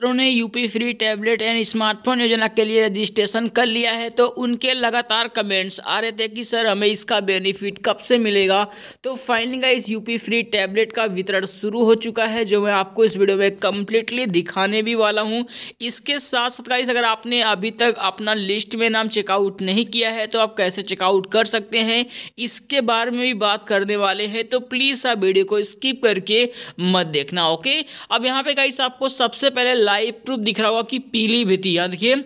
छात्रों ने UP free tablet and smartphone योजना के लिए रजिस्ट्रेशन कर लिया है तो उनके लगातार कमेंट्स आ रहे थे कि सर हमें इसका बेनिफिट कब से मिलेगा तो finally guys UP free tablet का वितरण शुरू हो चुका है जो मैं आपको इस वीडियो में कम्प्लीटली दिखाने भी वाला हूँ इसके साथ साथ गाइस अगर आपने अभी तक अपना लिस्ट में नाम चेकआउट नहीं किया है तो आप कैसे चेकआउट कर सकते हैं इसके बारे में भी बात करने वाले हैं तो प्लीज़ आप वीडियो को स्किप करके मत देखना ओके अब यहाँ पर गाइस आपको सबसे पहले लाइव प्रूफ दिख रहा होगा कि पीलीभीत याद देखिए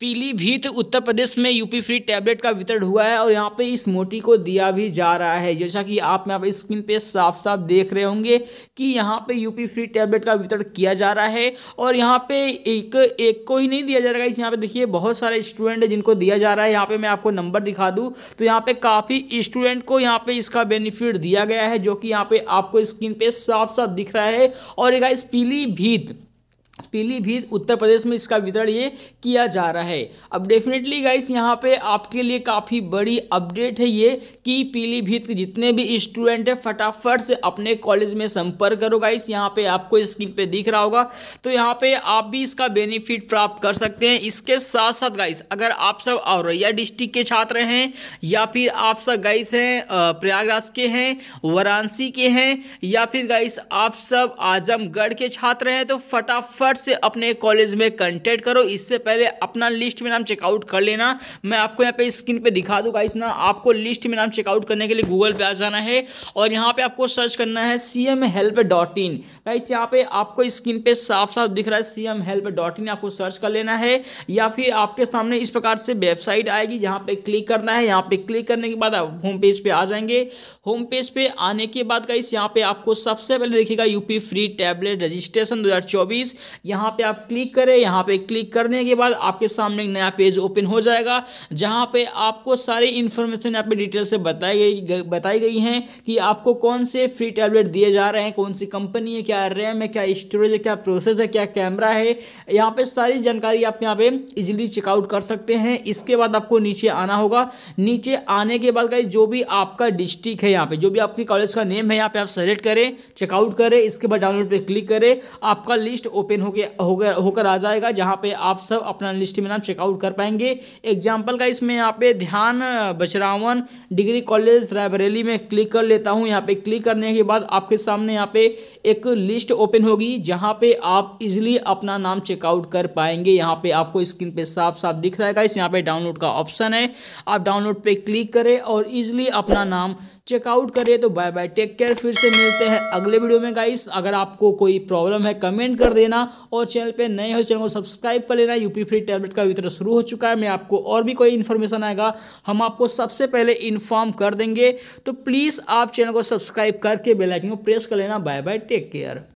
पीलीभीत उत्तर प्रदेश में यूपी फ्री टैबलेट का वितरण हुआ है और यहाँ पे इस मोटी को दिया भी जा रहा है जैसा कि आप यहाँ पे स्क्रीन पे साफ साफ देख रहे होंगे कि यहाँ पे यूपी फ्री टैबलेट का वितरण किया जा रहा है और यहाँ पे एक एक को ही नहीं दिया जा रहा है यहाँ पे देखिए बहुत सारे स्टूडेंट है जिनको दिया जा रहा है यहाँ पे मैं आपको नंबर दिखा दूँ तो यहाँ पे काफ़ी स्टूडेंट को यहाँ पे इसका बेनिफिट दिया गया है जो कि यहाँ पे आपको स्क्रीन पे साफ साफ दिख रहा है और गाइस पीलीभीत पीलीभीत उत्तर प्रदेश में इसका वितरण ये किया जा रहा है अब डेफिनेटली गाइस यहाँ पे आपके लिए काफ़ी बड़ी अपडेट है ये कि पीलीभीत के जितने भी स्टूडेंट हैं फटाफट से अपने कॉलेज में संपर्क करो गाइस यहाँ पे आपको स्क्रीन पे दिख रहा होगा तो यहाँ पे आप भी इसका बेनिफिट प्राप्त कर सकते हैं इसके साथ साथ गाइस अगर आप सब औरैया डिस्ट्रिक्ट के छात्र हैं या फिर आप सब गाइस हैं प्रयागराज के हैं वाराणसी के हैं या फिर गाइस आप सब आजमगढ़ के छात्र हैं तो फटाफट से अपने कॉलेज में कंटेक्ट करो इससे पहले अपना लिस्ट में नाम चेकआउट कर लेना मैं आपको यहाँ पे स्क्रीन पे दिखा दूंगा इस ना आपको लिस्ट में नाम चेकआउट करने के लिए गूगल पे आ जाना है और यहाँ पे आपको सर्च करना है C M help dot in guys यहाँ पे आपको स्क्रीन पे साफ साफ दिख रहा है C M help dot in आपको सर्च कर लेना है या फिर आपके सामने इस प्रकार से वेबसाइट आएगी जहाँ पे क्लिक करना है यहाँ पे क्लिक करने के बाद आप होम पेज पे आ जाएंगे होम पेज पे आने के बाद गाइस यहाँ पे आपको सबसे पहले देखिएगा यूपी फ्री टैबलेट रजिस्ट्रेशन दो यहाँ पे आप क्लिक करें यहाँ पे क्लिक करने के बाद आपके सामने एक नया पेज ओपन हो जाएगा जहाँ पे आपको सारी इन्फॉर्मेशन यहाँ पे डिटेल से बताई गई बताई गई हैं कि आपको कौन से फ्री टैबलेट दिए जा रहे हैं कौन सी कंपनी है क्या रैम है क्या स्टोरेज है क्या प्रोसेस है क्या कैमरा है यहाँ पे सारी जानकारी आप यहाँ पे ईजिली चेकआउट कर सकते हैं इसके बाद आपको नीचे आना होगा नीचे आने के बाद गई जो भी आपका डिस्ट्रिक्ट है यहाँ पे जो भी आपके कॉलेज का नेम है यहाँ पे आप सेलेक्ट करें चेकआउट करें इसके बाद डाउनलोड पर क्लिक करें आपका लिस्ट ओपन हो गया होके होकर होकर आ जाएगा जहाँ पे आप सब अपना लिस्ट में नाम चेकआउट कर पाएंगे एग्जाम्पल का इसमें यहाँ पे ध्यान बचरावन डिग्री कॉलेज रायबरेली में क्लिक कर लेता हूँ यहाँ पे क्लिक करने के बाद आपके सामने यहाँ पे एक लिस्ट ओपन होगी जहाँ पे आप इजिली अपना नाम चेकआउट कर पाएंगे यहाँ पे आपको स्क्रीन पे साफ साफ दिख रहा है इस यहाँ पे डाउनलोड का ऑप्शन है आप डाउनलोड पे क्लिक करें और इजिली अपना नाम चेकआउट करिए तो बाय बाय टेक केयर फिर से मिलते हैं अगले वीडियो में गाइस अगर आपको कोई प्रॉब्लम है कमेंट कर देना और चैनल पे नए हो चैनल को सब्सक्राइब कर लेना यूपी फ्री टैबलेट का वितरण शुरू हो चुका है मैं आपको और भी कोई इन्फॉर्मेशन आएगा हम आपको सबसे पहले इन्फॉर्म कर देंगे तो प्लीज़ आप चैनल को सब्सक्राइब करके बेलाइकिन को प्रेस कर लेना बाय बाय टेक केयर